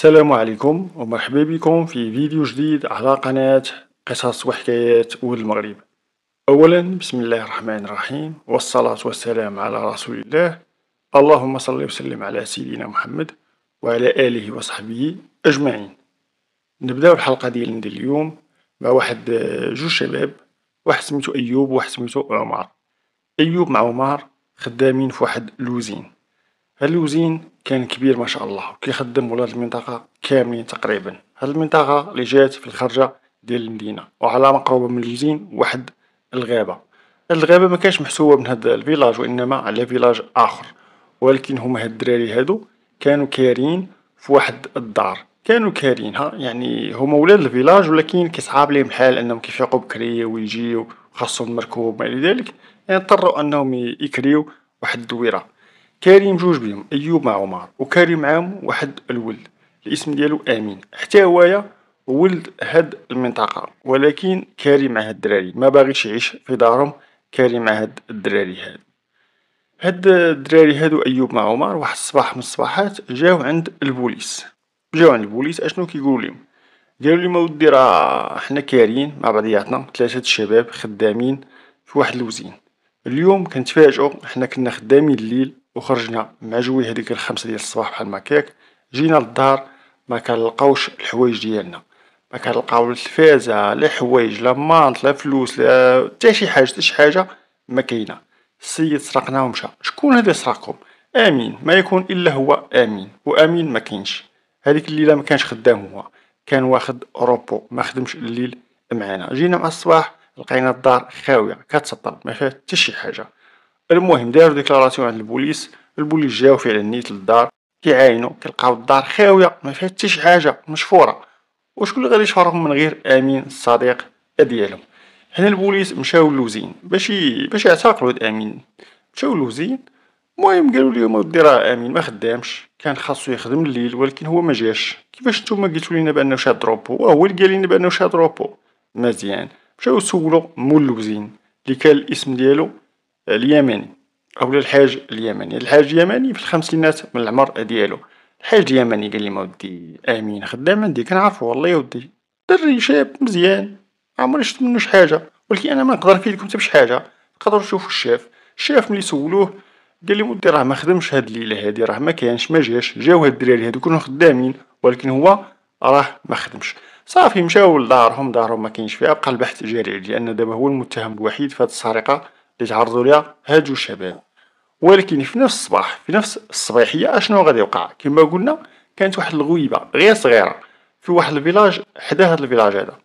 السلام عليكم ومرحبا بكم في فيديو جديد على قناة قصص وحكايات ولد المغرب أولا بسم الله الرحمن الرحيم والصلاة والسلام على رسول الله اللهم صل وسلم على سيدنا محمد وعلى آله وصحبه أجمعين نبداو الحلقة ديالنا ديال اليوم مع واحد آه، جوج شباب واحد سميتو أيوب وواحد سميتو عمر أيوب مع عمر خدامين في واحد لوزين هالوزين كان كبير ما شاء الله وكيخدم ولاد المنطقة كاملين تقريبا، هاد المنطقة اللي جات في الخرجة ديال المدينة وعلى مقربة من اللوزين واحد الغابة، هاد الغابة مكانتش محسوبة من هاد الفيلاج وإنما على فيلاج آخر ولكن هما هاد الدراري هادو كانو كاريين في واحد الدار، كانو ها يعني هما ولاد الفيلاج ولكن كيصعاب ليهم الحال أنهم كيفيقو بكري ويجيو خاصهم المركوب وما إلى ذلك يعني اضطرو أنهم يكريو واحد الدويرة. كريم جوج بيهم أيوب مع عمر وكريم معاهم واحد الولد الاسم ديالو أمين حتى هوايا ولد هاد المنطقة ولكن كريم مع هاد الدراري ما باغيش يعيش في دارهم كريم مع هاد الدراري هاد هاد الدراري هادو أيوب مع عمر واحد الصباح من الصباحات جاو عند البوليس جاو عند البوليس اشنو كيقولوا لهم قالوا لهم ودي راه حنا كاريين مع بعضياتنا ثلاثه الشباب خدامين في واحد الوزين اليوم كنتفاجئوا حنا كنا خدامين الليل وخرجنا جوي هذيك الخمسة ديال الصباح بحال ماكيك، جينا للدار مكنلقاوش الحوايج ديالنا، مكنلقاو لا تلفازة لا حوايج لا مانط لا فلوس لا تا شي حاجة تا شي حاجة مكاينة، السيد سرقنا ومشى، شكون هذا سرقكم آمين ما يكون إلا هو آمين وآمين مكاينش، هذيك الليلة مكانش خدام هو كان واخد روبو مخدمش الليل معانا، جينا مع الصباح لقينا الدار خاوية كتسطر فيها تا شي حاجة. المهم دارو ديكلاراسيون عند البوليس البوليس جاو فعلا نيت للدار كيعاينو كيلقاو الدار خاويه ما فيها حتى شي حاجه مشفوره وشكون اللي غادي يشفرهم من غير امين الصديق ديالهم هنا البوليس مشاو لوزين باش باش يعتقلوا هاد امين مشاو لوزين المهم قالوا لهم ودي راه امين ما خدامش كان خاصو يخدم الليل ولكن هو ما جاش كيفاش نتوما قلتوا لينا بانه شاد روبو وهو اللي قال لنا بانه شاد روبو مزيان مشاو سولو مول لوزين اللي كان الاسم ديالو اليمني أو للحاج اليمني الحاج اليمني في الخمسينات من العمر ديالو الحاج يمني قالي مودي أمين خدام عندي كنعرفو والله ياودي دري شاب مزيان عمري شفت منو حاجه ولكن أنا ما نقدر نفيدكم حتى حاجه تقدروا تشوفوا الشاف الشاف ملي سولوه قالي مودي راه ما خدمش هاد الليلة هادي راه ما كانش ما جاش جاو هاد الدراري هادو كانوا خدامين ولكن هو راه ما خدمش صافي مشاو لدارهم دارهم كاينش فيها بقى البحث جاري لأن دابا هو المتهم الوحيد في هاد السرقة اللي تعرضوا ليها هاد الشباب ولكن في نفس الصباح في نفس الصباحيه اشنو غادي يوقع كما قلنا كانت واحد الغويبه غير صغيره في واحد الفيلاج حدا هاد الفيلاج هذا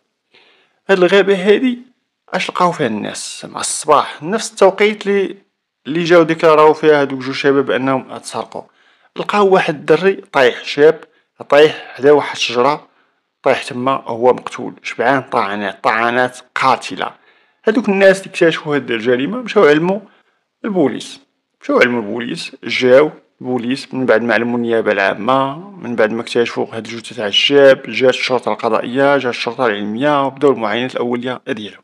هاد الغابه هادي اش لقاو فيها الناس مع الصباح نفس التوقيت اللي اللي جاو ديكلاراو فيها هادوك جوج شباب انهم اتسرقوا لقاو واحد الدري طايح شاب طايح حدا واحد الشجره طايح تما هو مقتول شبعان طعنات طعنات قاتله هادوك الناس اكتشفوا هاد الجريمة مشاو علمو البوليس مشاو علمو البوليس جاو البوليس من بعد ما علمو النيابة العامة من بعد ما اكتشفوا هاد الجثة تاع الشاب جات الشرطة القضائية جات الشرطة العلمية وبداو المعاينات الأولية ديالو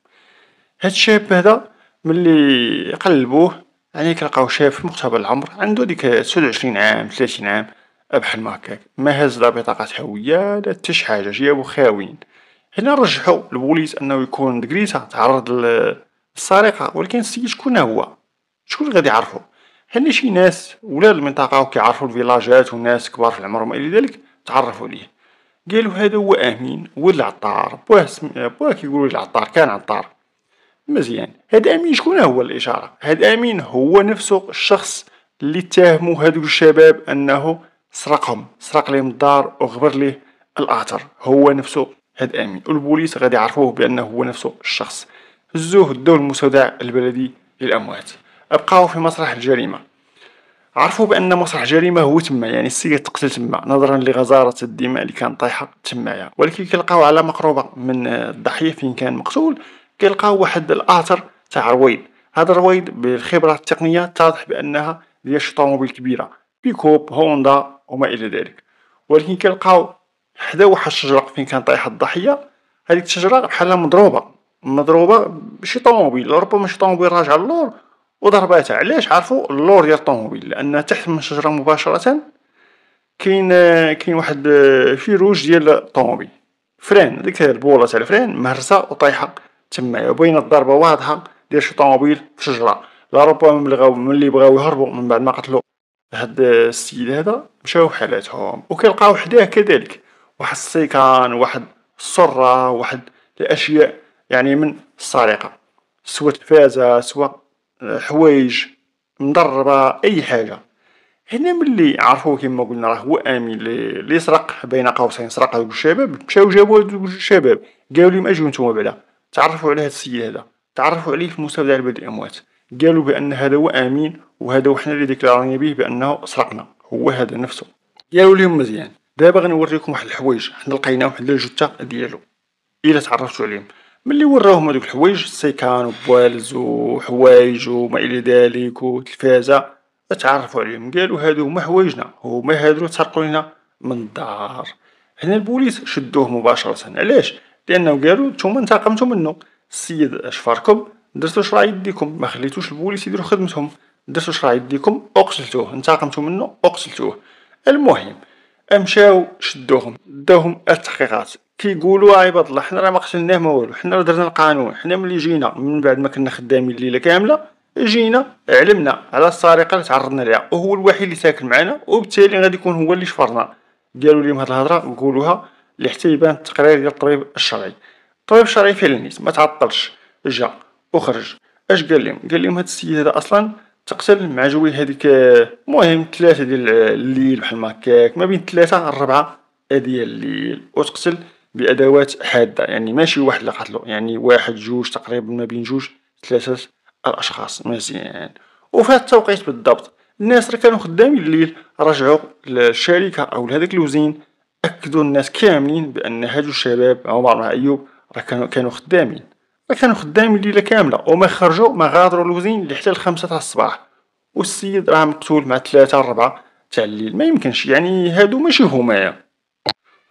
هاد الشاب هذا ملي قلبوه يعني كلقاو شاب في مقتبل العمر عنده ديك تسعود وعشرين عام تلاتين عام بحال ما هكاك ما هز لا بطاقة هوية لا حتى شي حاجة جابو خاويين هنا رجحوا البوليس انه يكون دكريتا تعرض للسرقه ولكن السيد شكون هو شكون غادي يعرفو هنا شي ناس ولاد المنطقه وكيعرفوا الفيلاجات والناس كبار في العمر وما الى ذلك تعرفوا ليه قالوا هذا هو امين هو العطار بواه سم... بواه كيقولوا العطار كان عطار مزيان هذا امين شكون هو الاشاره هذا امين هو نفسه الشخص اللي اتهموا هذوك الشباب انه سرقهم سرق لهم الدار وغبر ليه الاثر هو نفسه هاد امين والبوليس غادي يعرفوه بانه هو نفسه الشخص هزوه الزهد المستودع البلدي للاموات ابقاو في مسرح الجريمه عرفوا بان مسرح الجريمه هو تما يعني السيد تقتل تما نظرا لغزاره الدماء اللي كان طايحه تمايا يعني. ولكن كيلقاو على مقربه من الضحيه فين كان مقتول كيلقاو واحد الاثر تاع رويد هذا الرويد بالخبره التقنيه تضح بانها ديال شي طوموبيل كبيره بيكوب هوندا وما الى ذلك ولكن كيلقاو حدا واحد الشجره فين كان طايح الضحيه هذيك الشجره بحالها مضروبه مضروبه بشي طوموبيل ربما شي طوموبيل راجع للور وضرباتها علاش عرفوا اللور ديال الطوموبيل لان تحت من الشجره مباشره كاين كاين واحد فيروج ديال الطوموبيل فران ديك البوله تاع الفران مهرسه وطايحه تما وبين الضربه واضحه ديال شي طوموبيل في شجره لا ربما من اللي ملي بغاو يهربوا من بعد ما قتلوا هاد السيد هذا مشاو حالاتهم وكيلقاو حداه كذلك واحد السيكان واحد السرة واحد الأشياء يعني من السرقة سواء تلفازة سواء حوايج مضربة أي حاجة هنا ملي عرفو كما قلنا راه هو امين اللي سرق بين قوسين سرق هذوك الشباب مشاو جابوا هذوك الشباب قالوا لهم اجيو نتوما بعدا تعرفوا على هذا السيد هذا تعرفوا عليه في مستودع البلد الاموات قالوا بان هذا هو امين وهذا هو حنا اللي ديكلارينا به بانه سرقنا هو هذا نفسه قالوا لهم مزيان دابا غنوريكم واحد الحوايج حنا لقيناهم حنا الجثه ديالو الا تعرفتوا عليهم ملي وراهم هذوك الحوايج السيكان وبوالز وحوايج وما الى ذلك وتلفازه تعرفوا عليهم قالوا هادو هما حوايجنا هما هادو تسرقوا لنا من الدار هنا البوليس شدوه مباشره علاش لانه قالوا نتوما انتقمتوا منه السيد شفاركم درتو شرا يديكم ما خليتوش البوليس يديروا خدمتهم درتو شرا يديكم وقتلتوه انتقمتوا منه وقتلتوه المهم امشاو شدوهم داوهم التحقيقات كيقولوا آه، عباد الله حنا راه ما قتلناه ما والو حنا راه درنا القانون حنا ملي جينا من بعد ما كنا خدامين الليله كامله جينا علمنا على السرقه اللي تعرضنا ليها وهو الوحيد اللي ساكن معنا وبالتالي غادي يكون هو اللي شفرنا قالوا لهم هاد الهضره قولوها لحتى حتى يبان التقرير ديال الطبيب الشرعي الطبيب الشرعي فعلا نيت ما تعطلش جا وخرج اش قال لهم قال لهم هاد السيد هذا اصلا تقتل مع جوي هذيك المهم ثلاثة ديال الليل بحال هكاك ما بين ثلاثة لربعة ديال الليل وتقتل بأدوات حادة يعني ماشي واحد اللي قتلو يعني واحد جوج تقريبا ما بين جوج ثلاثة الأشخاص مزيان وفي هاد التوقيت بالضبط الناس اللي كانوا خدامين الليل رجعوا للشركة أو لهذاك الوزين أكدوا الناس كاملين بأن هادو الشباب عمر مع أيوب راه كانوا خدامين كانوا خدامين الليله كامله وما خرجوا ما غادروا الوزين حتى الخمسة تاع الصباح والسيد راه مقتول مع ثلاثة أربعة تاع الليل ما يمكنش يعني هادو ماشي همايا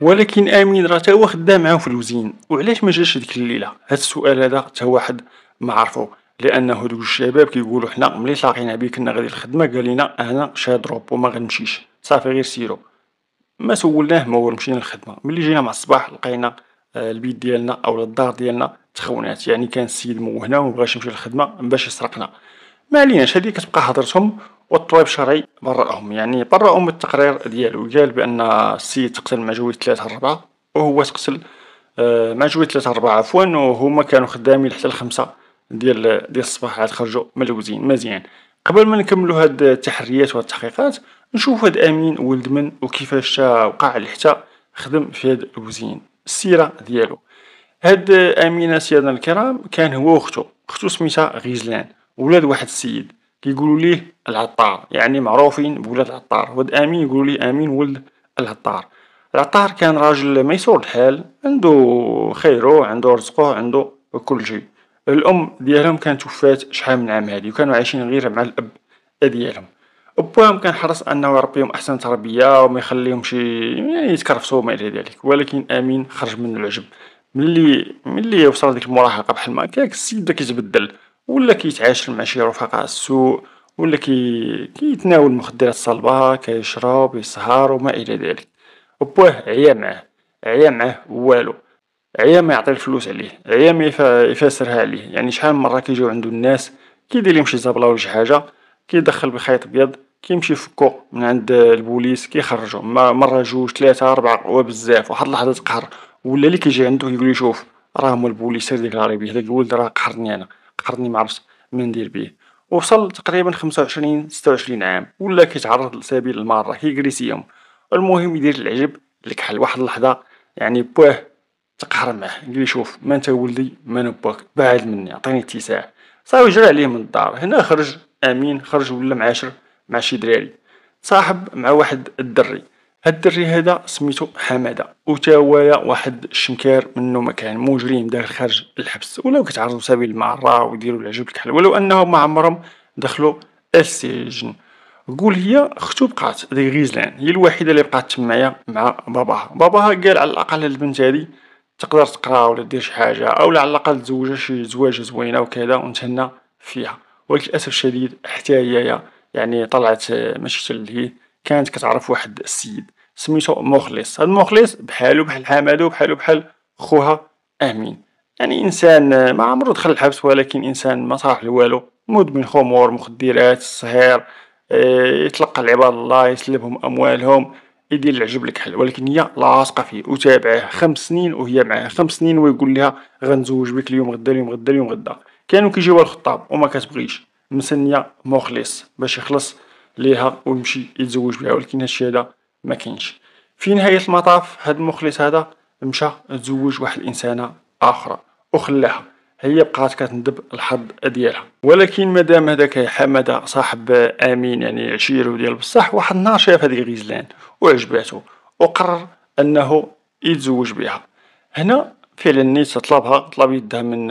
ولكن امين راه تا هو خدام معاهم في الوزين وعلاش ما جاش ديك الليله هاد السؤال هذا تا واحد ما عرفو لانه دوك الشباب كيقولوا حنا ملي لاقينا به كنا غادي الخدمه قال لنا انا شاد روب وما غنمشيش صافي غير سيرو ما سولناه ما هو مشينا للخدمه ملي جينا مع الصباح لقينا آه، البيت ديالنا او الدار ديالنا تخونات يعني كان السيد موهنا بغاش يمشي للخدمه باش يسرقنا ما عليناش هذه كتبقى هضرتهم والطبيب الشرعي برأهم يعني برأهم التقرير ديالو قال بان السيد تقتل مع جوج ثلاثة أربعة وهو تقتل آه، مع جوج ثلاثة أربعة عفوا وهما كانوا خدامين حتى الخمسة ديال ديال الصباح عاد خرجوا ملوزين مزيان قبل ما نكملو هاد التحريات والتحقيقات التحقيقات نشوف هاد امين ولد من وكيفاش وقع حتى خدم في هاد الوزين السيره ديالو هاد امينه سيادنا الكرام كان هو وختو ختو سميتها غيزلان ولاد واحد السيد كيقولوا ليه العطار يعني معروفين بولاد العطار ولد امين يقولوا ليه امين ولد العطار العطار كان راجل ميسور الحال عنده خيرو عنده رزقه عنده كل شيء الام ديالهم كانت وفات شحال من عام هادي وكانوا عايشين غير مع الاب ديالهم ابوهم كان حرص انه يربيهم احسن تربيه وما يخليهمش يعني يتكرفسوا وما الى ذلك ولكن امين خرج من العجب ملي ملي وصل ديك المراهقه بحال ما هكاك السيد بدا كيتبدل ولا كيتعاشر مع شي رفقاء السوء ولا كي كيتناول المخدرات الصلبه كيشرب يسهر وما الى ذلك بواه عيا معاه عيا معاه والو عيا ما يعطي الفلوس عليه عيا ما يفاسرها عليه يعني شحال من مره كيجيو عندو الناس كيدير لهم شي زبله ولا شي حاجه كيدخل بخيط ابيض كيمشي يفكو من عند البوليس كيخرجو مره جوج ثلاثه اربعه وبزاف واحد اللحظه تقهر ولا اللي كيجي عندو كيقول شوف راه مول البوليس هذيك العربيه هذاك الولد راه قهرني انا قهرني معرفتش ما ندير بيه وصل تقريبا 25 26 عام ولا كيتعرض لسبيل المارة كيجري المهم يدير العجب الكحل واحد اللحظة يعني بواه تقهر معاه قال شوف ما انت ولدي ما انا باك بعد مني عطيني اتساع صافي جرى عليه من الدار هنا خرج امين خرج ولا معاشر مع شي دراري صاحب مع واحد الدري هاد الدري هذا سميتو حماده وتا هو واحد الشمكار منو ما كان مجرم داخل خارج الحبس ولاو كيتعرضوا سبيل المعره ويديروا العجب الكحل ولو انهم ما عمرهم دخلوا السجن قول هي اختو بقات دي غيزلان هي الوحيده اللي بقات تمايا مع باباها باباها قال على الاقل البنت هذه تقدر تقرا ولا دير شي حاجه او على الاقل تزوجها شي زواجه زوينه وكذا ونتهنى فيها وللاسف الشديد حتى هي يعني طلعت ماشي اللي كانت كتعرف واحد السيد سميتو مخلص هاد مخلص بحالو بحال حمادو بحالو بحال خوها امين يعني انسان ما عمرو دخل الحبس ولكن انسان ما صالح لوالو مدمن خمور مخدرات الصهير آه، يتلقى العباد الله يسلبهم اموالهم يدير العجب لك حل ولكن هي لاصقه فيه وتابعه خمس سنين وهي معاه خمس سنين ويقول لها غنزوج بك اليوم غدا اليوم غدا اليوم غدا كانوا كيجيوها الخطاب وما كتبغيش مسنيه مخلص باش يخلص ليها ويمشي يتزوج بها ولكن هادشي هذا ما كاينش في نهاية المطاف هاد المخلص هذا مشى تزوج واحد الانسانة اخرى وخلاها هي بقات كتندب الحظ ديالها ولكن مادام هذاك حمد صاحب امين يعني عشيرو ديال بصح واحد النهار شاف هذه غزلان وعجباتو وقرر انه يتزوج بها هنا فعلا نيت طلبها طلب يدها من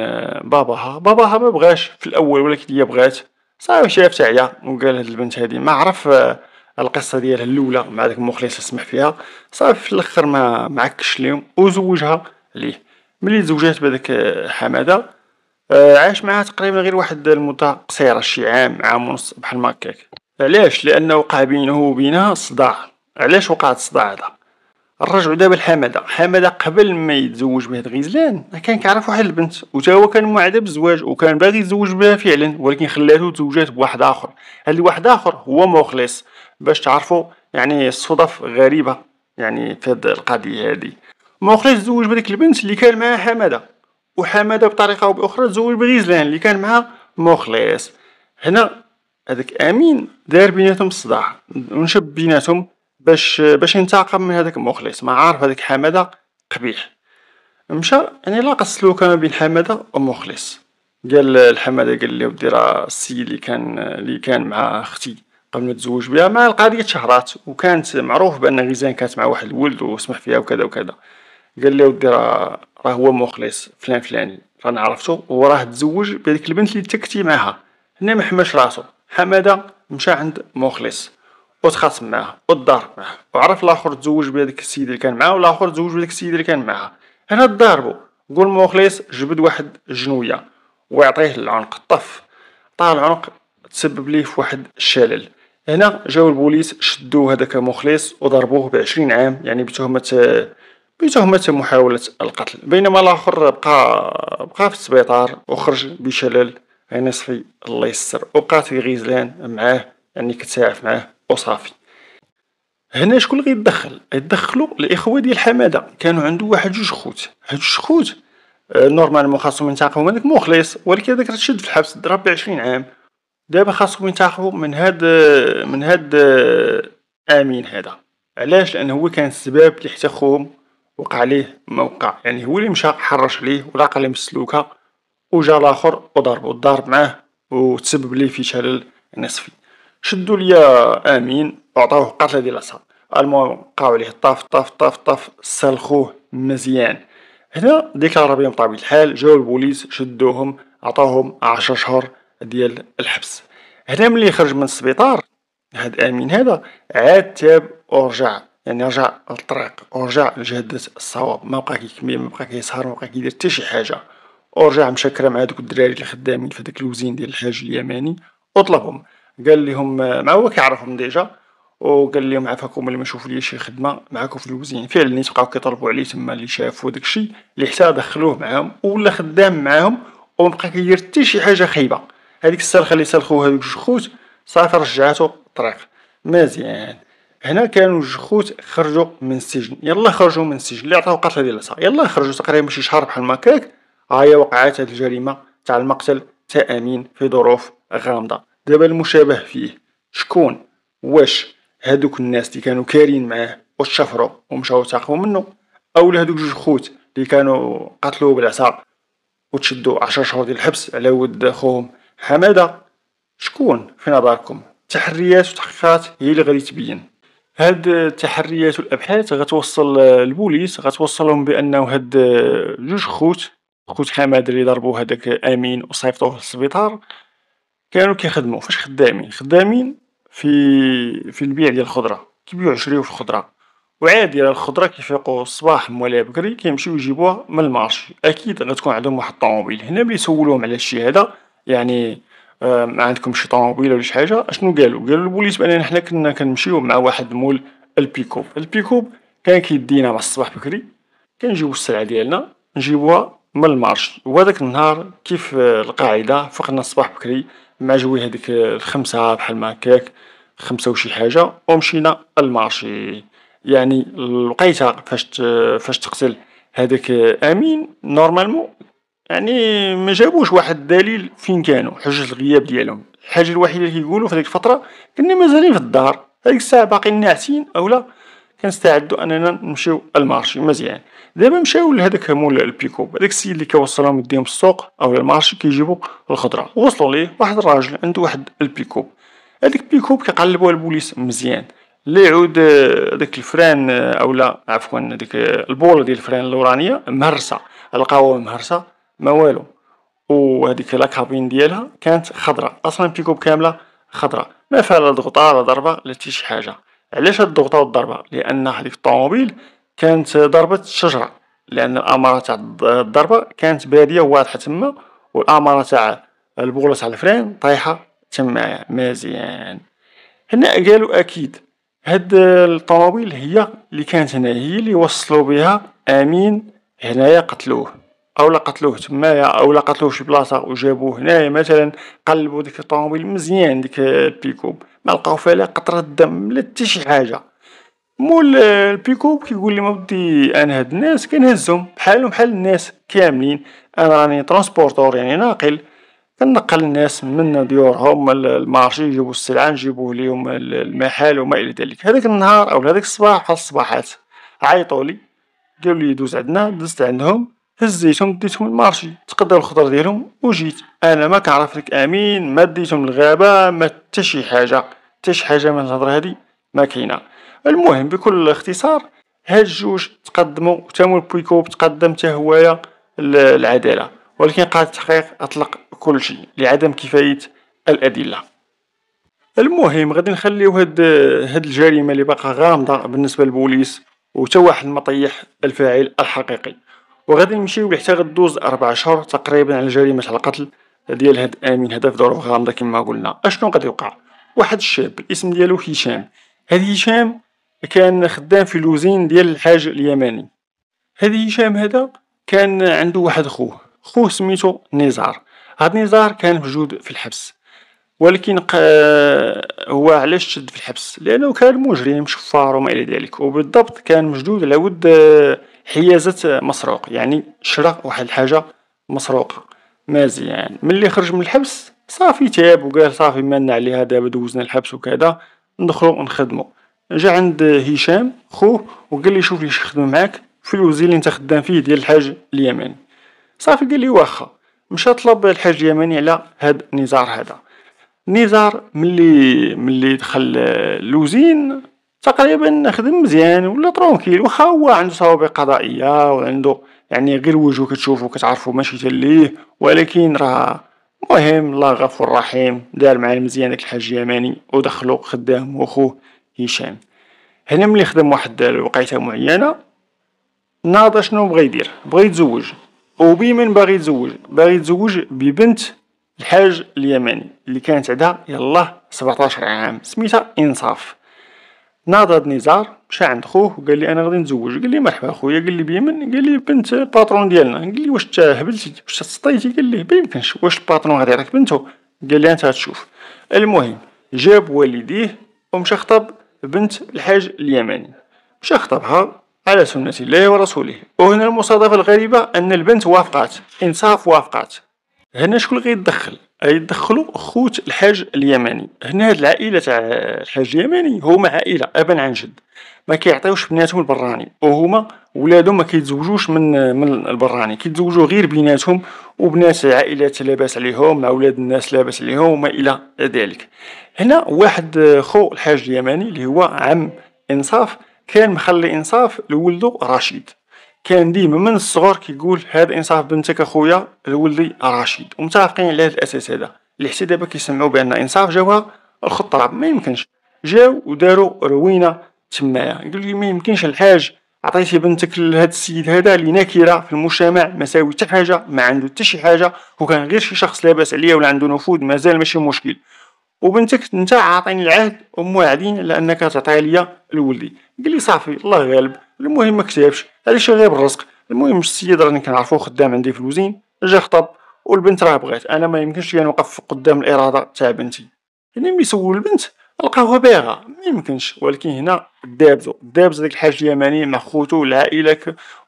باباها باباها ما بغاش في الاول ولكن هي بغات صافي مشى يفتح عليها وقال هاد البنت هادي ما عرف آه، القصه ديالها الاولى مع داك المخلص سمح فيها صافي في الاخر ما معكش ليهم وزوجها ليه ملي تزوجات بهذاك آه، حماده آه، عاش معها تقريبا غير واحد المده قصيره شي عام عام ونص بحال ما هكاك علاش لانه وقع بينه وبينها صداع علاش وقع الصداع هذا الرجع دابا لحماده حماده قبل ما يتزوج بهاد غزلان كان كيعرف واحد البنت وتا هو كان موعد بالزواج وكان باغي يتزوج بها فعلا ولكن خلاتو تزوجات بواحد اخر هاد الواحد اخر هو مخلص باش تعرفوا يعني الصدف غريبه يعني في هاد القضيه هادي مخلص تزوج بديك البنت اللي كان معها حماده وحماده بطريقه او باخرى تزوج بغزلان اللي كان معها مخلص هنا هذاك امين دار بيناتهم الصداع ونشب بيناتهم باش باش ينتقم من هذاك المخلص ما عارف هذاك حماده قبيح مشى يعني لاقى السلوكه ما بين حماده ومخلص قال الحماده قال لي ودي راه السيد اللي كان اللي كان مع اختي قبل ما تزوج بها مع القضيه شهرات وكانت معروف بان غيزان كانت مع واحد الولد وسمح فيها وكذا وكذا قال لي ودي راه راه هو مخلص فلان فلاني رانا عرفتو وراه تزوج بهذيك البنت اللي تكتي معها هنا ما حماش راسو حماده مشى عند مخلص وتخاصم معاه وتضارب معاه وعرف الاخر تزوج بهذيك السيده اللي كان معاه والاخر تزوج بهذيك السيده اللي كان معاها هنا تضاربوا قول مخلص جبد واحد الجنويه ويعطيه العنق طف عطاه العنق تسبب ليه في واحد الشلل هنا جاو البوليس شدوا هذاك مخلص وضربوه بعشرين عام يعني بتهمة بتهمة محاولة القتل بينما الآخر بقى بقى في السبيطار وخرج بشلل نصفي الله يستر وبقى في غيزلان معاه يعني كتساعف معاه وصافي هنا شكون يتدخل يتدخلوا الاخوه ديال حماده كانوا عنده واحد جوج خوت هاد جوج خوت آه، نورمالمون خاصهم ينتقموا من هذاك مخلص ولكن هذاك تشد في الحبس ضرب 20 عام دابا خاصهم ينتقموا من هاد آه، من هاد آه، امين هذا علاش لان هو كان السبب اللي حتى خوهم وقع ليه ما وقع يعني هو اللي مشى حرش عليه ولاقى ليه مسلوكه وجا الاخر وضربو الضرب معاه وتسبب ليه في شلل نصفي شدو ليا امين وعطاوه قتله ديال العصا المهم وقعو عليه طاف طاف طاف طاف سلخوه مزيان هنا ديك العربيه بطبيعه الحال جاو البوليس شدوهم عطاوهم عشر شهور ديال الحبس هنا ملي خرج من السبيطار هاد امين هذا عاد تاب ورجع يعني رجع للطريق ورجع لجهد الصواب ما بقى كيكمل ما بقى كيسهر ما بقى كيدير حتى شي حاجه ورجع مشكره مع دوك الدراري اللي خدامين في داك الوزين ديال الحاج اليماني وطلبهم قال لهم مع هو كيعرفهم ديجا وقال لهم عافاكم اللي ما شوفوا لي شي خدمه معاكم في الوزين فعلا الناس بقاو كيطلبوا عليه تما اللي شافوا داكشي اللي حتى دخلوه معاهم ولا خدام معاهم ومبقى كيدير حتى شي حاجه خايبه هذيك السرخه اللي سلخوها هذوك جوج خوت صافي رجعاتو الطريق مزيان هنا كانوا جوج خوت خرجوا من السجن يلا خرجوا من السجن اللي عطاو قتله ديال العصا يلا خرجوا تقريبا شي شهر بحال هكاك كاك ها هي وقعات هاد الجريمه تاع المقتل تأمين في ظروف غامضه دابا المشابه فيه شكون واش هادوك الناس اللي كانوا كارين معاه وتشفروا ومشاو تعقوا منه اولا هادوك جوج خوت اللي كانوا قتلوه بالعصا وتشدوا عشر شهور ديال الحبس على ود اخوهم حماده شكون في نظركم التحريات والتحقيقات هي اللي غادي تبين هاد التحريات والابحاث غتوصل البوليس غتوصلهم بانه هاد جوج خوت خوت حماد اللي ضربوا هذاك امين وصيفطوه للسبيطار كانوا كيخدموا فاش خدامين خدامين في في البيع ديال الخضره كيبيعوا يشريو في الخضره وعادي راه الخضره كيفيقوا الصباح مولا بكري كيمشيو يجيبوها من المارشي اكيد غتكون عندهم واحد الطوموبيل هنا ملي سولوهم على الشيء هذا يعني آه، ما عندكم شي طوموبيل ولا شي حاجه اشنو قالوا قالوا البوليس باننا حنا كنا كنمشيو مع واحد مول البيكوب البيكوب كان كيدينا مع الصباح بكري كنجيبو السلعه ديالنا نجيبوها من المارشي وهذاك النهار كيف آه، القاعده فقنا الصباح بكري مع جوي هذيك الخمسة بحال ما هكاك خمسة وشي حاجة ومشينا المارشي يعني لقيتها فاش فاش تقتل هذاك امين نورمالمون يعني ما جابوش واحد الدليل فين كانوا حجة الغياب ديالهم الحاجة الوحيدة اللي كيقولوا في هذيك الفترة كنا مازالين في الدار هذيك الساعة باقي ناعسين اولا كنستعدو اننا نمشيو المارشي مزيان دابا مشاو لهداك مول البيكوب هداك السيد اللي كيوصلهم يديهم السوق او المارشي كيجيبو الخضره وصلوا ليه واحد الراجل عنده واحد البيكوب هذاك البيكوب كيقلبو البوليس مزيان اللي يعود آه، داك الفران آه، او لا عفوا ديك البول ديال الفران اللورانيه مهرسه لقاوها مهرسه ما والو وهذيك لا كابين ديالها كانت خضراء اصلا بيكوب كامله خضراء ما فيها لا ضغطه لا ضربه لا حتى شي حاجه علاش هاد الضغطه والضربه لان هذيك الطوموبيل كانت ضربة شجرة لأن الأمارة تاع الضربة كانت بادية وواضحة تما والأمارة تاع البغلة تاع الفران طايحة تما مزيان هنا قالوا أكيد هاد الطوموبيل هي اللي كانت هنا هي اللي وصلوا بها أمين هنايا قتلوه اولا قتلوه تمايا اولا قتلوه شي بلاصه وجابوه هنايا مثلا قلبوا ديك الطوموبيل مزيان ديك البيكوب ما لقاو فيها لا قطره دم لا حتى شي حاجه مول البيكوب كيقول لي ما بدي انا هاد الناس كنهزهم بحالهم بحال الناس كاملين انا راني ترونسبورتور يعني ناقل كنقل الناس من ديورهم للمارشي يجيبوا السلعه نجيبوا ليهم المحل وما الى ذلك هذاك النهار او هذاك الصباح في الصباحات عيطوا لي قالوا لي دوز عندنا دزت عندهم هزيتهم ديتهم المارشي تقداو الخضر ديالهم وجيت انا ما كنعرف امين ما ديتهم الغابه ما حتى شي حاجه حتى شي حاجه من الهضره هذه ما كاينه المهم بكل اختصار هاد الجوج تقدموا تامر بويكوب تقدم حتى هوايا العداله ولكن قاعد التحقيق اطلق كل شيء لعدم كفايه الادله المهم غادي نخليو هاد هاد الجريمه اللي باقا غامضه بالنسبه للبوليس وتا واحد ما طيح الفاعل الحقيقي وغادي نمشيو حتى غدوز اربع شهور تقريبا على جريمه القتل ديال هاد امين هدف ظروف غامضه كما قلنا اشنو غادي يوقع واحد الشاب الاسم ديالو هشام هاد هشام كان خدام في لوزين ديال الحاج اليماني هذه هشام هذا كان عنده واحد خوه خوه سميتو نزار هاد نزار كان موجود في الحبس ولكن هو علاش شد في الحبس لانه كان مجرم شفار وما الى ذلك وبالضبط كان مشدود على ود آه، حيازه مسروق يعني شرا واحد الحاجه مسروقه مزيان يعني ملي خرج من الحبس صافي تاب وقال صافي مالنا عليها دابا دوزنا الحبس وكذا ندخلو نخدمو جا عند هشام خوه وقال لي شوف لي شي معاك في الوزير اللي انت خدام فيه ديال الحاج اليماني صافي قال لي واخا مشى طلب الحاج اليماني على هاد النزار هذا نزار ملي ملي دخل لوزين تقريبا خدم مزيان ولا ترونكيل واخا هو عنده سوابق قضائيه وعنده يعني غير وجهه كتشوفو كتعرفو ماشي تا ليه ولكن راه مهم الله غفور رحيم دار معاه مزيان داك الحاج اليماني ودخلو خدام وخوه هشام هنا ملي خدم واحد الوقيته معينه ناض شنو بغا يدير بغا يتزوج وبمن باغي يتزوج باغي يتزوج ببنت الحاج اليمني اللي كانت عندها يلا 17 عام سميتها انصاف ناض هاد نزار مشى عند خوه وقال لي انا غادي نتزوج قال لي مرحبا خويا قال لي بيمن قال لي بنت الباترون ديالنا قال لي واش تا هبلتي واش تسطيتي قال لي بيمكنش واش الباترون غادي يعطيك بنته قال لي انت تشوف المهم جاب والديه ومشى خطب بنت الحاج اليماني مشى خطبها على سنة الله ورسوله وهنا المصادفة الغريبة أن البنت وافقات إنصاف وافقات هنا شكون غيدخل غيتدخل يدخلوا خوت الحاج اليمني هنا هاد العائله تاع الحاج اليمني هما عائله ابا عن جد ما كيعطيوش بناتهم البراني وهما ولادهم ما كيتزوجوش من من البراني كيتزوجوا غير بيناتهم وبنات عائلات لاباس عليهم مع ولاد الناس لاباس عليهم وما الى ذلك هنا واحد خو الحاج اليمني اللي هو عم انصاف كان مخلي انصاف لولده رشيد كان ديما من الصغر كيقول هذا انصاف بنتك اخويا الولدي رشيد ومتفقين على هذا الاساس هذا اللي حتى دابا كيسمعوا بان انصاف جوهر الخطرب ما يمكنش جاو وداروا روينه تمايا قال لي ما يمكنش الحاج عطيتي بنتك لهذا السيد هذا اللي نكره في المجتمع ما ساوي حتى حاجه ما عنده حتى شي حاجه وكان غير شي شخص لاباس عليه ولا عنده نفوذ مازال ماشي مشكل وبنتك انت عاطيني العهد وموعدين على انك تعطيها ليا لولدي قال لي صافي الله غالب المهم مكتعبش علاش غير بالرزق المهم السيد راني كنعرفو خدام عندي في الوزين جا خطب والبنت راه بغات انا ما يمكنش ليا نوقف قدام الاراده تاع بنتي يعني ملي سول البنت لقاوها باغا ما يمكنش ولكن هنا دابزو دابز ديك الحاج اليماني مع خوتو والعائله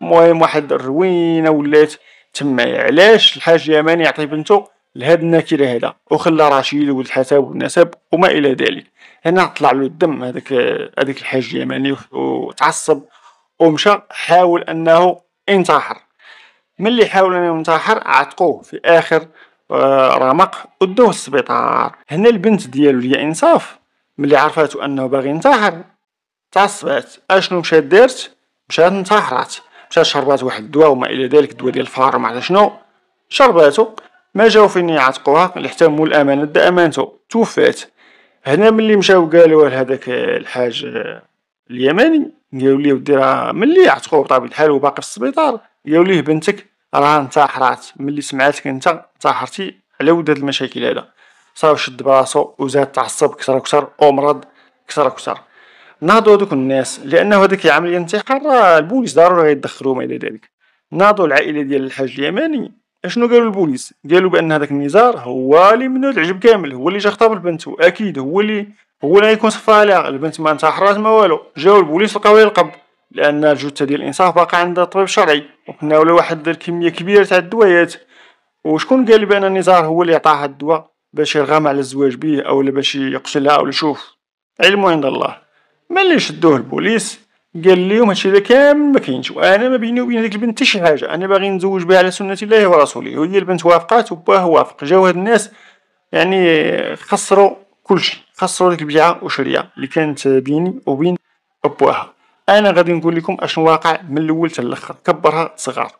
المهم واحد الروينه ولات تما علاش الحاج اليماني يعطي بنتو لهاد النكره هذا وخلى رشيد الحساب والنسب وما الى ذلك هنا طلع له الدم هذاك هذاك الحاج اليماني وتعصب ومشى حاول انه ينتحر ملي حاول انه ينتحر عتقوه في اخر آه، رمق ودوه السبيطار هنا البنت ديالو اللي انصاف ملي عرفاتو انه باغي ينتحر تعصبات اشنو مشات دارت مشات انتحرات مشات شربات واحد الدواء وما الى ذلك الدواء ديال الفار ما شنو شرباتو ما جاو فين يعتقوها مول الامانه دا امانتو توفات هنا ملي مشاو قالوا لهذاك الحاج آه، اليمني قالوا لي ودي راه ملي عتقو بطبيعه الحال وباقي في السبيطار قالوا ليه بنتك راه انتحرات ملي سمعاتك انت انتحرتي على ود هاد المشاكل هذا صار شد براسو وزاد تعصب كثر وكثر ومرض كثر وكثر ناضوا دوك الناس لانه هذيك العمليه الانتحار البوليس ضروري يدخلو ما الى ذلك ناضوا العائله ديال الحاج اليماني اشنو قالوا البوليس قالوا بان هذاك النزار هو اللي منو العجب كامل هو اللي جا خطاب البنت واكيد هو اللي هو اللي غيكون صفى البنت ما انتحرات ما والو جاو البوليس لقاو يلقب لان الجثه ديال الانصاف باقا عند طبيب شرعي وكناو واحد الكميه كبيره تاع الدويات وشكون قال بان النزار هو اللي عطاها الدواء باش يرغم على الزواج به او باش يقتلها او يشوف علم عند الله ملي شدوه البوليس قال لهم هادشي هذا كامل ما كاينش وانا ما بيني وبين هذيك البنت حتى شي حاجه انا باغي نزوج بها على سنه الله ورسوله وهي البنت وافقات وباه وافق جاو هاد الناس يعني خسروا كلشي خسروا ديك البيعه وشريه اللي كانت بيني وبين بواها انا غادي نقول لكم اشنو واقع من الاول حتى الاخر كبرها صغار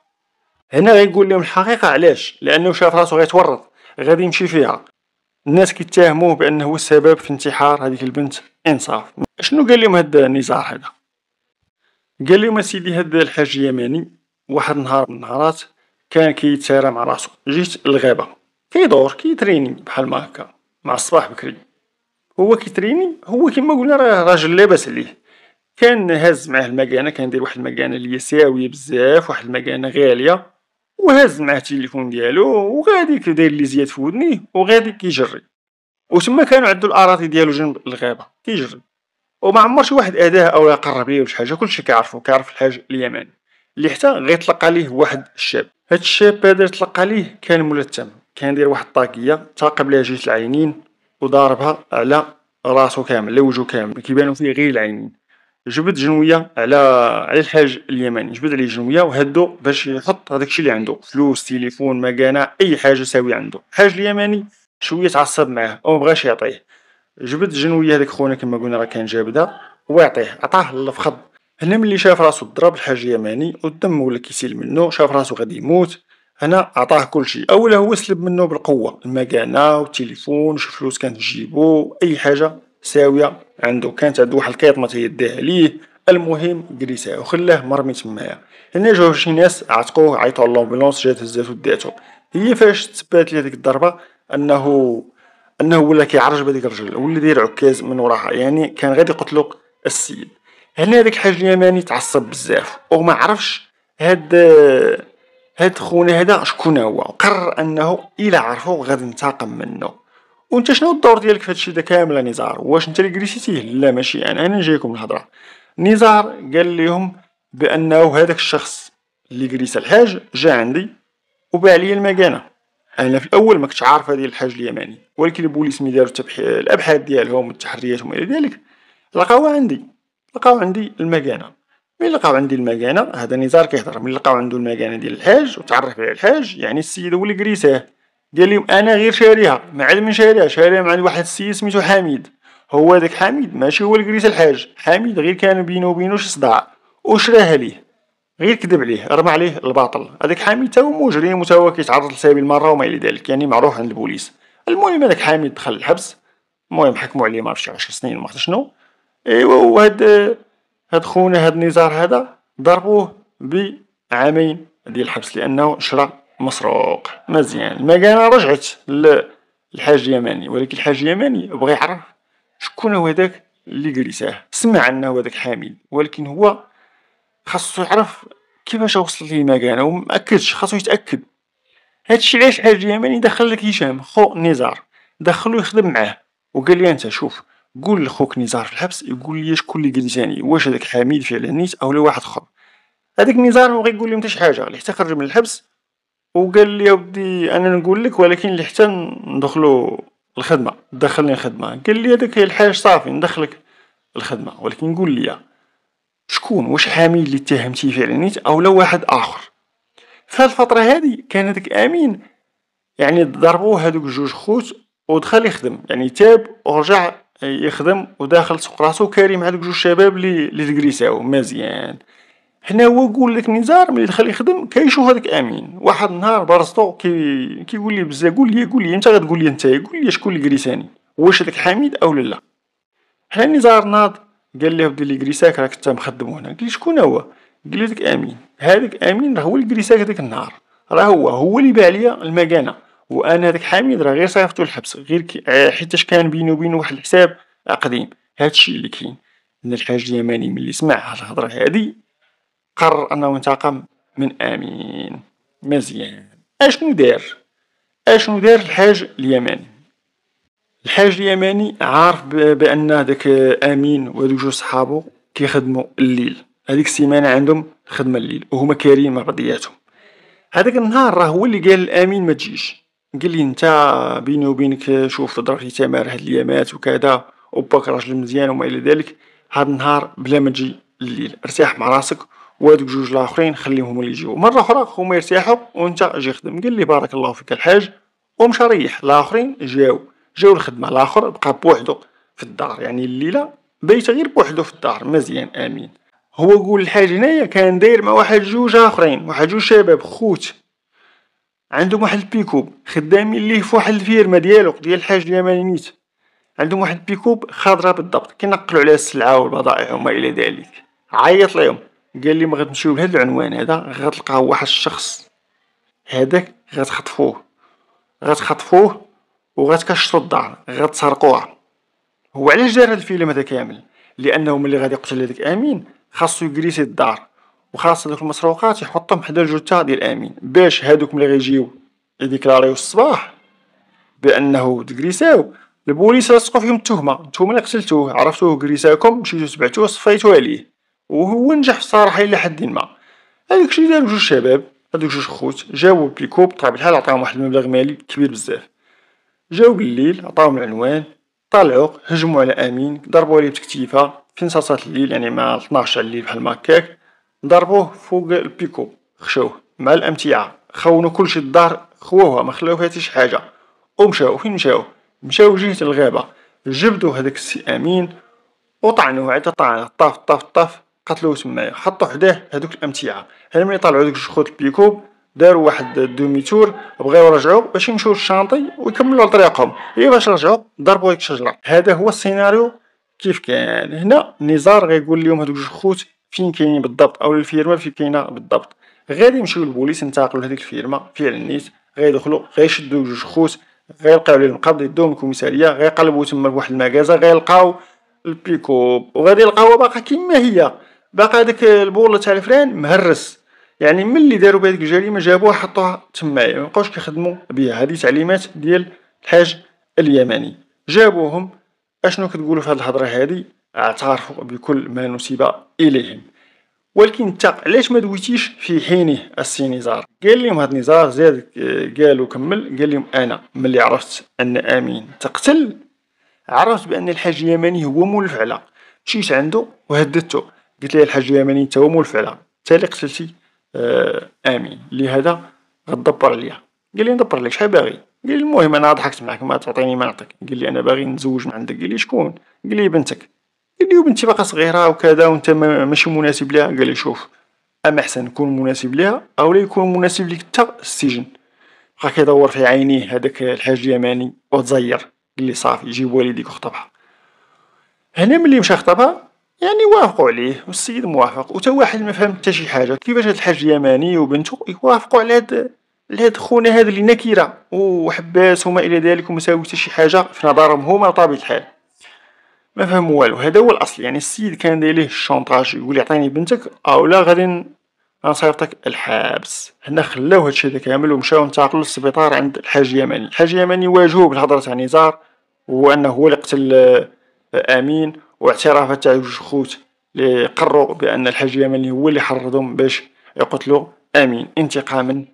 هنا غيقول لهم الحقيقه علاش لانه شاف راسو غيتورط غادي يمشي فيها الناس كيتهموه بانه هو السبب في انتحار هذيك البنت انصاف شنو قال لهم هذا النزار هذا قال لهم سيدي هذا الحاج يماني واحد النهار من النهارات كان كيتسارى مع راسو جيت الغابه كيدور كيتريني بحال ما هكا مع الصباح بكري هو كيتريني هو كيما قلنا راه راجل لاباس عليه كان هاز معاه المكانه كان كندير واحد المكانه اللي ساويه بزاف واحد المكانه غاليه وهاز معاه التليفون ديالو وغادي كيدير لي زياد في ودنيه وغادي كيجري وتما كانوا عندو الاراضي ديالو جنب الغابه كيجري وما عمر شي واحد اداه او قرب ليه شي حاجه كلشي كيعرفو كيعرف الحاج اليمن اللي حتى غير تلقى ليه واحد الشاب هاد الشاب هذا تلقى ليه كان ملتم كان يدير واحد الطاقيه تاقب ليها جيش العينين وضاربها على راسو كامل لوجهو كامل كيبانو فيه غير العينين جبد جنويه على على الحاج اليمني جبد عليه جنويه وهدو باش يحط هذاك الشيء اللي عنده فلوس تليفون مكانه اي حاجه ساوي عنده الحاج اليمني شويه تعصب معاه او مبغاش يعطيه جبد جنويه هذاك خونا كما قلنا راه كان جابده ويعطيه عطاه الفخض هنا ملي شاف راسو ضرب الحاج اليماني والدم ولا كيسيل منه شاف راسو غادي يموت هنا عطاه كل شيء اولا هو سلب منه بالقوه المكانه والتليفون وشي فلوس كانت تجيبو اي حاجه ساويه عنده كانت عنده واحد ما تيديها ليه المهم جريسا وخلاه مرمي تمايا هنا جاو شي ناس عتقوه عيطوا لومبيلونس جات هزاتو داتو هي فاش تبات لي هذيك الضربه انه انه ولا كيعرج بهذيك الرجل ولا داير عكاز من وراها يعني كان غادي يقتلو السيد هنا هذيك الحاج اليماني تعصب بزاف وما عرفش هاد هاد خونا هذا شكون هو قرر انه الى عرفو غادي ينتقم منه وانت شنو الدور ديالك في هادشي ده كامل نزار واش انت اللي قريتيه لا ماشي انا انا جايكم الهضره نزار قال لهم بانه هذاك الشخص اللي قريت الحاج جا عندي وباع لي المكانه انا في الاول ما كنتش عارف هذه الحاج اليماني ولكن البوليس ملي داروا الابحاث ديالهم والتحريات وما الى ذلك لقاو عندي لقاو عندي المكانه ملي لقاو عندي المكانه هذا نزار كيهضر ملي لقاو عنده المكانه ديال الحاج وتعرف على الحاج يعني السيد هو اللي كريساه قال لهم انا غير شاريها ما عاد من شاريها شاريها مع واحد السيد سميتو حميد هو داك حميد ماشي هو اللي كريس الحاج حميد غير كان بينه وبينه شي صداع وشراها ليه غير كذب عليه رمى عليه الباطل هذاك حميد تا هو مجرم وتاو هو كيتعرض لسبيل المره وما الى ذلك يعني معروف عند البوليس المهم هذاك حميد دخل الحبس المهم حكموا عليه ما عرفتش 10 سنين ما شنو ايوا وهاد هاد خونا هاد نزار هذا ضربوه بعامين ديال الحبس لانه شرى مسروق مزيان المكانة رجعت للحاج يماني ولكن الحاج يماني بغى يعرف شكون هو هذاك اللي جلسه سمع انه هو هذاك حامل ولكن هو خاصو يعرف كيفاش وصل ليه المكانة ومأكدش خاصو يتأكد هادشي علاش الحاج يماني دخل لك هشام خو نزار دخلو يخدم معاه وقال لي انت شوف قول لخوك نزار في الحبس يقول لي شكون اللي ثاني واش هذاك حميد نيت او لا واحد اخر هذاك نزار ما يقول لي شي حاجه اللي حتى خرج من الحبس وقال لي ودي انا نقول لك ولكن اللي حتى ندخلو الخدمه دخلني الخدمه قال لي هذاك الحاج صافي ندخلك الخدمه ولكن قول لي شكون واش حميد اللي اتهمتيه نيت او لا واحد اخر في الفتره هذه كان هذاك امين يعني ضربوه هذوك جوج خوت ودخل يخدم يعني تاب ورجع يخدم وداخل سوق راسو كاري مع دوك جوج شباب لي لي تجريساو مزيان حنا هو يقول لك نزار ملي دخل يخدم كيشوف هذاك امين واحد النهار بارستو كي كيقول لي بزاف قول لي قول لي انت غتقول لي انت قول لي شكون اللي كريساني واش هذاك حميد او لا حنا نزار ناض قال له بلي لي كريساك راك انت مخدم هنا قال لي شكون هو قال لي امين هذاك امين راه هو اللي كريساك هذاك النهار راه هو هو اللي باع ليا المكانه وانا داك حميد راه غير صيفطو الحبس غير آه، حيتاش كان بيني وبينه واحد الحساب قديم هادشي اللي كاين ان الحاج اليماني ملي سمع هاد الهضره هادي قرر انه ينتقم من امين مزيان اشنو دار اشنو دار الحاج اليماني الحاج اليماني عارف بان داك امين وهادو جوج صحابو كيخدموا الليل هذيك السيمانه عندهم خدمة الليل وهما كاريين مع بعضياتهم هذاك النهار راه هو اللي قال الامين ما تجيش قالي نتا بيني وبينك شوف تهضر تمار هاد اليامات وكذا وباك راجل مزيان وما الى ذلك هاد النهار بلا ما تجي الليل ارتاح مع راسك وهادوك جوج الاخرين خليهم اللي يجيو مرة اخرى هما يرتاحو وانت جي خدم قال لي بارك الله فيك الحاج ومشى ريح الاخرين جاو جاو الخدمة الاخر بقى بوحدو في الدار يعني الليلة بيت غير بوحدو في الدار مزيان امين هو يقول الحاج هنايا كان داير مع واحد جوج اخرين واحد جوج شباب خوت عندهم واحد البيكوب خدامين ليه في واحد الفيرما ديالو ديال الحاج اليمانيت نيت عندهم واحد البيكوب خضراء بالضبط كينقلوا عليها السلعه والبضائع وما الى ذلك عيط لهم قال لي ما غتمشيو لهذا العنوان هذا غتلقاه واحد الشخص هذاك غتخطفوه غتخطفوه وغتكشطوا الدار غتسرقوها هو علاش دار الفيلم هذا كامل لانه ملي غادي يقتل هذاك امين خاصو يجريسي الدار وخاصة دوك المسروقات يحطهم حدا الجثة ديال امين باش هادوك ملي غيجيو يديكلاريو الصباح بانه تكريساو البوليس لصقوا فيهم التهمة نتوما اللي قتلتوه عرفتوه كريساكم مشيتو تبعتوه صفيتو عليه وهو نجح في الصراحة الى حد ما هذاك الشيء دارو جوج شباب هذوك جوج خوت جاو بيكوب بطبيعة طيب الحال عطاهم واحد المبلغ مالي كبير بزاف جاو بالليل عطاهم العنوان طلعوا هجموا على امين ضربوا عليه بتكتيفه فين صلصات الليل يعني مع 12 الليل بحال هكاك ضربوه فوق البيكو خشوه مع الامتعه خونوا كلشي الدار خوها ما خلاوها حتى شي حاجه ومشاو فين مشاو مشاو جهه الغابه جبدوا هذاك السي امين وطعنوه عيطه طعنه طاف طاف طاف قتلوه تمايا حطوا حداه هذوك الامتعه هل ملي طلعوا دوك الشخوت البيكو داروا واحد دوميتور بغاو يرجعوا باش يمشيو للشانطي ويكملوا طريقهم هي باش رجعوا ضربوا هيك الشجره هذا هو السيناريو كيف كان هنا نزار غيقول لهم هذوك الشخوت فين كاينين بالضبط او الفيرما فين كاينه بالضبط غير يمشيو للبوليس ينتقلوا لهذيك الفيرما فيها النيت غيدخلوا غيشدوا جوج خوت غيلقاو عليهم القبض يدوهم الكوميساريه غيقلبوا تما لواحد المكازا غيلقاو البيكوب وغادي يلقاوها باقا كيما هي باقا هذاك البوله تاع الفران مهرس يعني ملي داروا بهذيك الجريمه جابوها حطوها تمايا يعني ما بقاوش كيخدموا بها هذه تعليمات ديال الحاج اليماني جابوهم اشنو كتقولوا في هذه الهضره هذه اعترفوا بكل ما نسب إليهم ولكن انت علاش ما دويتيش في حينه السي نزار قال لهم هاد نزار زاد قال وكمل قال لهم انا ملي عرفت ان امين تقتل عرفت بان الحاج اليماني هو مولف على مشيت عنده وهددته قلت له الحاج اليماني انت هو مولف على انت اللي قتلتي آه امين لهذا غدبر عليا قال لي ندبر عليك شحال باغي قال لي المهم انا ضحكت معك ما تعطيني ما نعطيك قال لي انا باغي نتزوج من عندك قال لي شكون قال لي بنتك اليوم انت باقا صغيرة وكذا وانت ماشي مناسب ليها قالي شوف اما احسن يكون مناسب ليها او لا يكون مناسب ليك حتى السجن بقى كيدور في عينيه هداك الحاج اليماني وتزير لي صافي جيب والديك وخطبها هنا ملي مشى خطبها يعني وافقوا عليه والسيد موافق وتا واحد ما فهم حتى شي حاجه كيفاش هاد الحاج اليماني وبنته يوافقوا على هاد لهاد خونا هاد اللي نكيره وحباس وما الى ذلك وما ساوي حتى شي حاجه في نظرهم هما طبيعه الحال ما فهم والو هذا هو الاصل يعني السيد كان داير ليه الشونطاج يقول يعطيني بنتك اولا غادي نصيفطك الحبس هنا خلاو هادشي هذا كامل ومشاو انتقلوا للسبيطار عند الحاج يماني الحاج يماني واجهوه بالهضره تاع نزار وانه هو اللي قتل آه، امين واعترافات تاع جوج خوت اللي قروا بان الحاج يماني هو اللي حرضهم باش يقتلوا امين انتقاما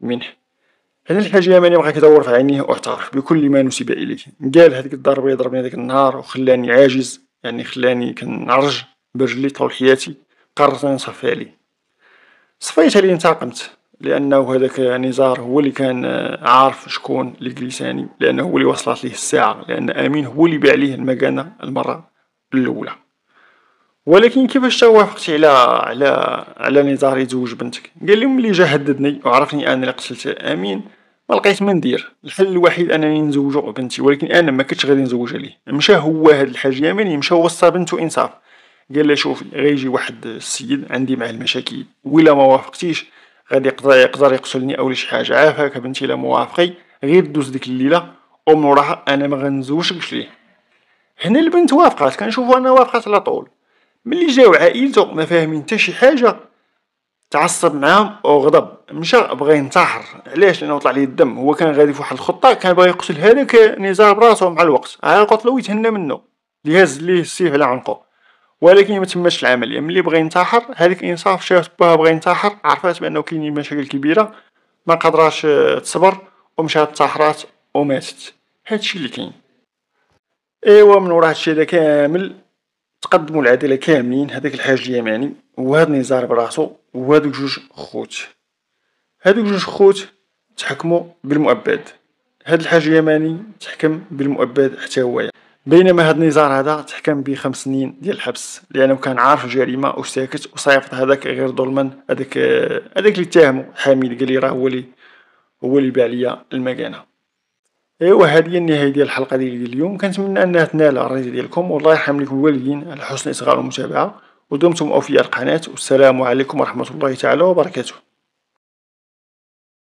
منه على الحاجة ماني بغاك كدور في عينيه واعترف بكل ما نسب إليه قال هذيك الضربة ضربني هاديك النهار وخلاني عاجز يعني خلاني كنعرج برجلي طول حياتي قررت نصفي عليه صفيت عليه انتقمت لأنه هذاك نزار هو اللي كان عارف شكون اللي جلساني لأنه هو اللي وصلت ليه الساعة لأن أمين هو اللي باع ليه المكانة المرة الأولى ولكن كيفاش توافقتي على على على نزار يتزوج بنتك قال لي ملي جا هددني وعرفني انا اللي قتلت امين ما لقيت ما ندير الحل الوحيد انني نزوجو بنتي ولكن انا ما كنتش غادي نزوج عليه مشى هو هاد الحاج يمني مشى وصى بنتو انصاف قال لها شوفي غيجي واحد السيد عندي معاه المشاكل ولا ما وافقتيش غادي يقدر يقتلني او شي حاجه عافاك بنتي لا موافقي غير دوز ديك الليله ومن وراها انا ما غنزوجكش ليه هنا البنت وافقات كنشوفو انا وافقات على طول ملي جاو عائلته ما فاهمين حتى شي حاجه تعصب معاهم وغضب مشى بغى ينتحر علاش لانه طلع ليه الدم هو كان غادي فواحد الخطه كان بغى يقتل هذاك نزار براسو مع الوقت عا قتلو ويتهنى منه اللي هز ليه السيف على عنقه ولكن ما تمش العمليه ملي بغى ينتحر هذيك انصاف شافت بها بغى ينتحر عرفات بانه كاينين مشاكل كبيره ما قدراش آه، تصبر ومشات تحرات وماتت هادشي اللي كاين ايوا من ورا هادشي هذا كامل تقدموا العداله كاملين هذاك الحاج اليماني وهذا نزار براسو وهادوك جوج خوت هادوك جوج خوت تحكموا بالمؤبد هاد الحاج اليماني تحكم بالمؤبد حتى هو بينما هاد النزار هذا تحكم بخمس سنين ديال الحبس لانه كان عارف الجريمه وساكت وصيفط هذاك غير ظلما هذاك هذاك اللي اتهمو حميد قال لي راه هو اللي هو اللي باع ليا المكانه ايوا هذه هي النهايه ديال الحلقه ديال اليوم كنتمنى انها تنال الرضا ديالكم والله يرحم لكم الوالدين على حسن اصغاء المتابعه ودمتم أوفياء القناة والسلام عليكم ورحمة الله تعالى وبركاته